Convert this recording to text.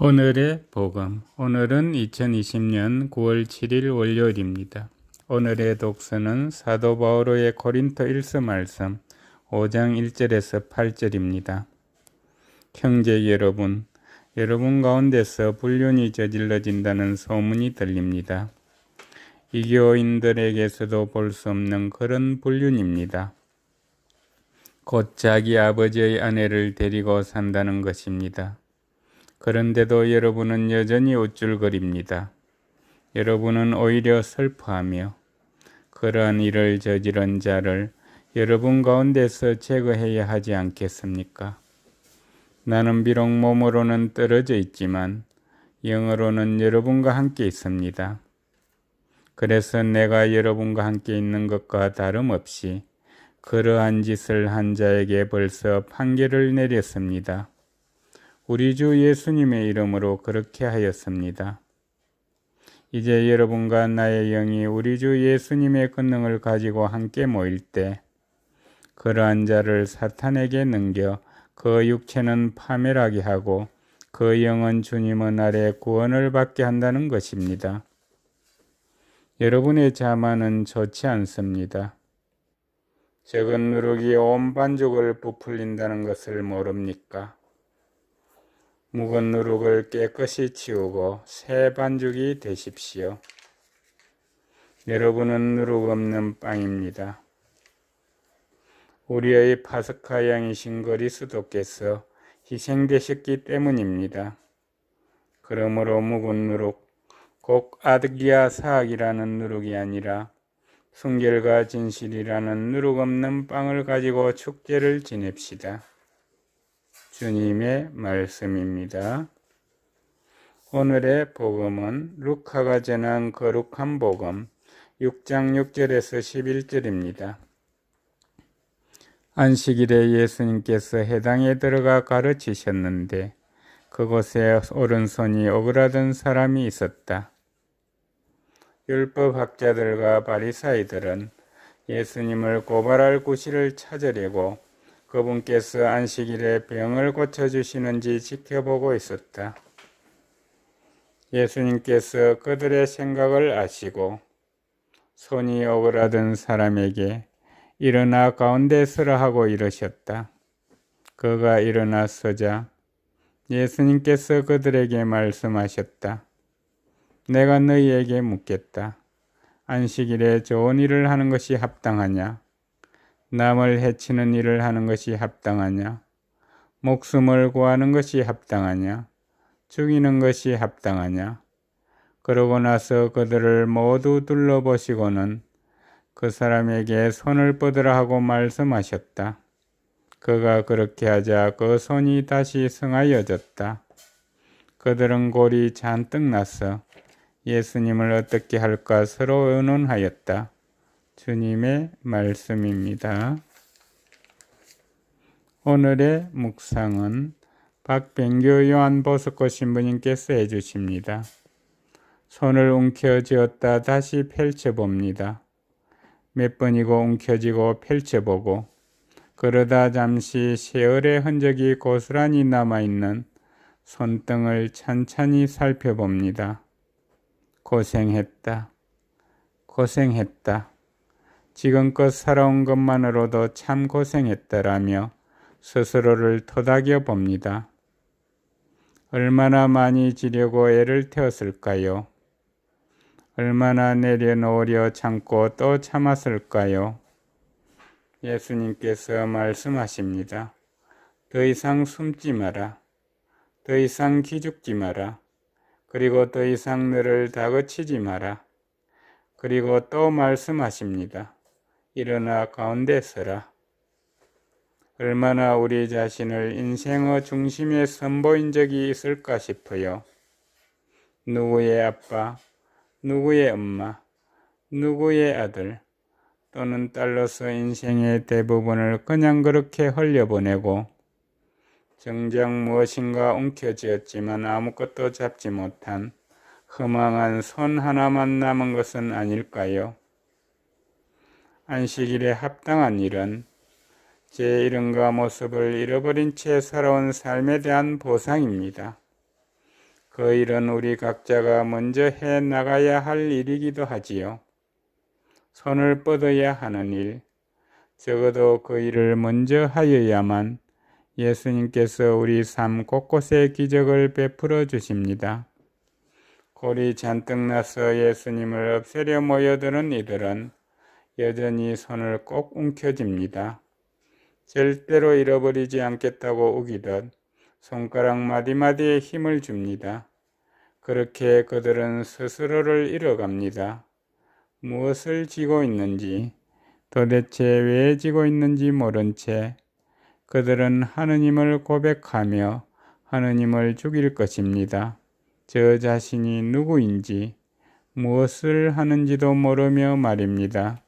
오늘의 복음. 오늘은 2020년 9월 7일 월요일입니다. 오늘의 독서는 사도 바오로의 고린토 1서 말씀 5장 1절에서 8절입니다. 형제 여러분, 여러분 가운데서 불륜이 저질러진다는 소문이 들립니다. 이교인들에게서도 볼 수 없는 그런 불륜입니다. 곧 자기 아버지의 아내를 데리고 산다는 것입니다. 그런데도 여러분은 여전히 우쭐거립니다. 여러분은 오히려 슬퍼하며 그러한 일을 저지른 자를 여러분 가운데서 제거해야 하지 않겠습니까? 나는 비록 몸으로는 떨어져 있지만 영어로는 여러분과 함께 있습니다. 그래서 내가 여러분과 함께 있는 것과 다름없이 그러한 짓을 한 자에게 벌써 판결을 내렸습니다. 우리 주 예수님의 이름으로 그렇게 하였습니다. 이제 여러분과 나의 영이 우리 주 예수님의 권능을 가지고 함께 모일 때 그러한 자를 사탄에게 넘겨 그 육체는 파멸하게 하고 그 영은 주님은 아래 구원을 받게 한다는 것입니다. 여러분의 자만은 좋지 않습니다. 적은 누룩이 온 반죽을 부풀린다는 것을 모릅니까? 묵은 누룩을 깨끗이 치우고 새 반죽이 되십시오. 여러분은 누룩 없는 빵입니다. 우리의 파스카 양이신 거리수도께서 희생되셨기 때문입니다. 그러므로 묵은 누룩, 꼭 아드기야 사악이라는 누룩이 아니라 순결과 진실이라는 누룩 없는 빵을 가지고 축제를 지냅시다. 주님의 말씀입니다. 오늘의 복음은 루카가 전한 거룩한 복음 6장 6절에서 11절입니다. 안식일에 예수님께서 해당에 들어가 가르치셨는데 그곳에 오른손이 오그라든 사람이 있었다. 율법학자들과 바리사이들은 예수님을 고발할 구실을 찾으려고 그분께서 안식일에 병을 고쳐주시는지 지켜보고 있었다. 예수님께서 그들의 생각을 아시고 손이 오그라든 사람에게 일어나 가운데 서라 하고 이러셨다 그가 일어나 서자 예수님께서 그들에게 말씀하셨다. 내가 너희에게 묻겠다. 안식일에 좋은 일을 하는 것이 합당하냐? 남을 해치는 일을 하는 것이 합당하냐? 목숨을 구하는 것이 합당하냐? 죽이는 것이 합당하냐? 그러고 나서 그들을 모두 둘러보시고는 그 사람에게 손을 뻗으라 하고 말씀하셨다. 그가 그렇게 하자 그 손이 다시 승하여졌다. 그들은 골이 잔뜩 났어 예수님을 어떻게 할까 서로 의논하였다. 주님의 말씀입니다. 오늘의 묵상은 박병규 요한보석고 신부님께서 해주십니다. 손을 움켜쥐었다 다시 펼쳐봅니다. 몇 번이고 움켜쥐고 펼쳐보고 그러다 잠시 세월의 흔적이 고스란히 남아있는 손등을 찬찬히 살펴봅니다. 고생했다. 고생했다. 지금껏 살아온 것만으로도 참 고생했다라며 스스로를 토닥여 봅니다. 얼마나 많이 지려고 애를 태웠을까요? 얼마나 내려놓으려 참고 또 참았을까요? 예수님께서 말씀하십니다. 더 이상 숨지 마라. 더 이상 기죽지 마라. 그리고 더 이상 너를 다그치지 마라. 그리고 또 말씀하십니다. 일어나 가운데 서라. 얼마나 우리 자신을 인생의 중심에 선보인 적이 있을까 싶어요. 누구의 아빠, 누구의 엄마, 누구의 아들 또는 딸로서 인생의 대부분을 그냥 그렇게 흘려보내고 정작 무엇인가 움켜쥐었지만 아무것도 잡지 못한 허망한 손 하나만 남은 것은 아닐까요? 안식일에 합당한 일은 제 이름과 모습을 잃어버린 채 살아온 삶에 대한 보상입니다. 그 일은 우리 각자가 먼저 해 나가야 할 일이기도 하지요. 손을 뻗어야 하는 일, 적어도 그 일을 먼저 하여야만 예수님께서 우리 삶 곳곳에 기적을 베풀어 주십니다. 골이 잔뜩 나서 예수님을 없애려 모여드는 이들은 여전히 손을 꼭움켜집니다 절대로 잃어버리지 않겠다고 우기듯 손가락 마디마디에 힘을 줍니다. 그렇게 그들은 스스로를 잃어갑니다. 무엇을 지고 있는지, 도대체 왜 지고 있는지 모른 채 그들은 하느님을 고백하며 하느님을 죽일 것입니다. 저 자신이 누구인지, 무엇을 하는지도 모르며 말입니다.